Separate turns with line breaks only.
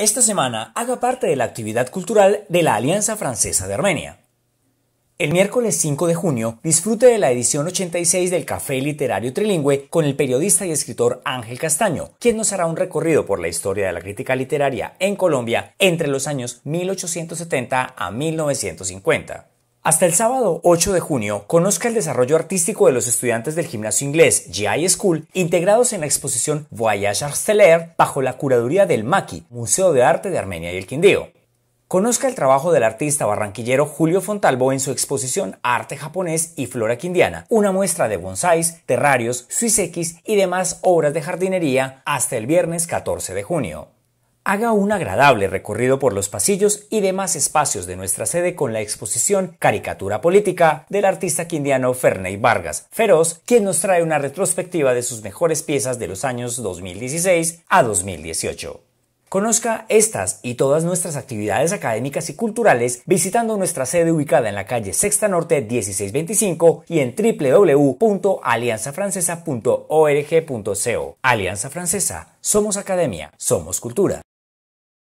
esta semana haga parte de la actividad cultural de la Alianza Francesa de Armenia. El miércoles 5 de junio disfrute de la edición 86 del Café Literario Trilingüe con el periodista y escritor Ángel Castaño, quien nos hará un recorrido por la historia de la crítica literaria en Colombia entre los años 1870 a 1950. Hasta el sábado 8 de junio, conozca el desarrollo artístico de los estudiantes del gimnasio inglés GI School integrados en la exposición Voyage Arceler bajo la curaduría del MAKI, Museo de Arte de Armenia y el Quindío. Conozca el trabajo del artista barranquillero Julio Fontalvo en su exposición Arte japonés y flora quindiana, una muestra de bonsáis, terrarios, suisekis y demás obras de jardinería hasta el viernes 14 de junio. Haga un agradable recorrido por los pasillos y demás espacios de nuestra sede con la exposición Caricatura Política del artista quindiano Ferney Vargas Feroz, quien nos trae una retrospectiva de sus mejores piezas de los años 2016 a 2018. Conozca estas y todas nuestras actividades académicas y culturales visitando nuestra sede ubicada en la calle Sexta Norte 1625 y en www.alianzafrancesa.org.co. Alianza Francesa, somos academia, somos cultura.